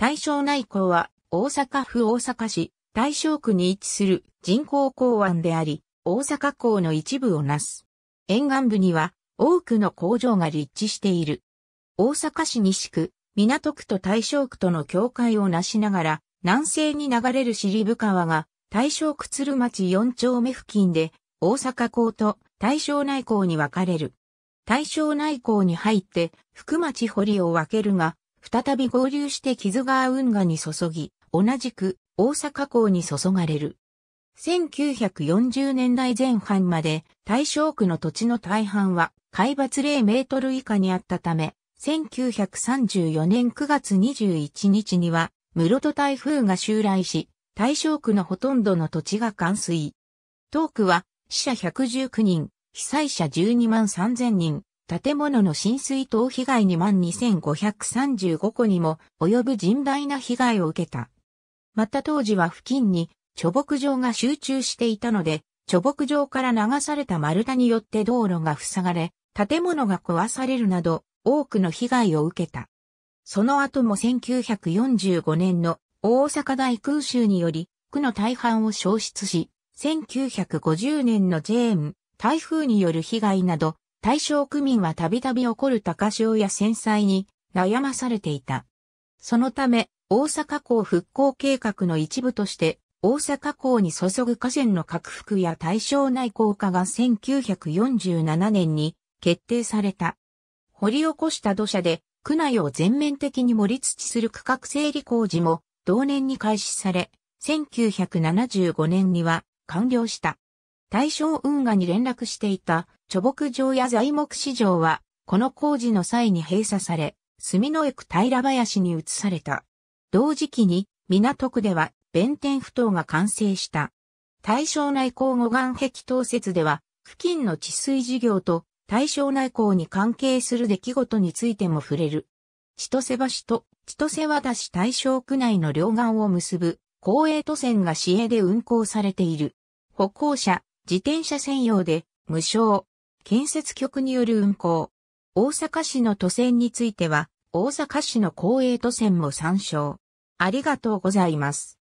大正内港は大阪府大阪市大正区に位置する人工港湾であり、大阪港の一部をなす。沿岸部には多くの工場が立地している。大阪市西区、港区と大正区との境界をなしながら、南西に流れる尻部川が大正区鶴町4丁目付近で、大阪港と大正内港に分かれる。大正内港に入って、福町堀を分けるが、再び合流して木津川運河に注ぎ、同じく大阪港に注がれる。1940年代前半まで大正区の土地の大半は海抜0メートル以下にあったため、1934年9月21日には室戸台風が襲来し、大正区のほとんどの土地が冠水。東区は死者119人、被災者12万3000人、建物の浸水等被害2万2535個にも及ぶ甚大な被害を受けた。また当時は付近に貯木場が集中していたので、貯木場から流された丸太によって道路が塞がれ、建物が壊されるなど多くの被害を受けた。その後も1945年の大阪大空襲により、区の大半を消失し、1950年のジェーン、台風による被害など、対象区民はたびたび起こる高潮や戦災に悩まされていた。そのため、大阪港復興計画の一部として、大阪港に注ぐ河川の拡幅や対象内港化が1947年に決定された。掘り起こした土砂で、区内を全面的に盛り土する区画整理工事も同年に開始され、1975年には完了した。大正運河に連絡していた貯木場や材木市場は、この工事の際に閉鎖され、住の駅平林に移された。同時期に、港区では、弁天埠頭が完成した。大正内港護岸壁当設では、付近の治水事業と大正内港に関係する出来事についても触れる。千歳橋と千歳和市大正区内の両岸を結ぶ公営都線が市営で運行されている。歩行者、自転車専用で無償、建設局による運行。大阪市の都線については、大阪市の公営都線も参照。ありがとうございます。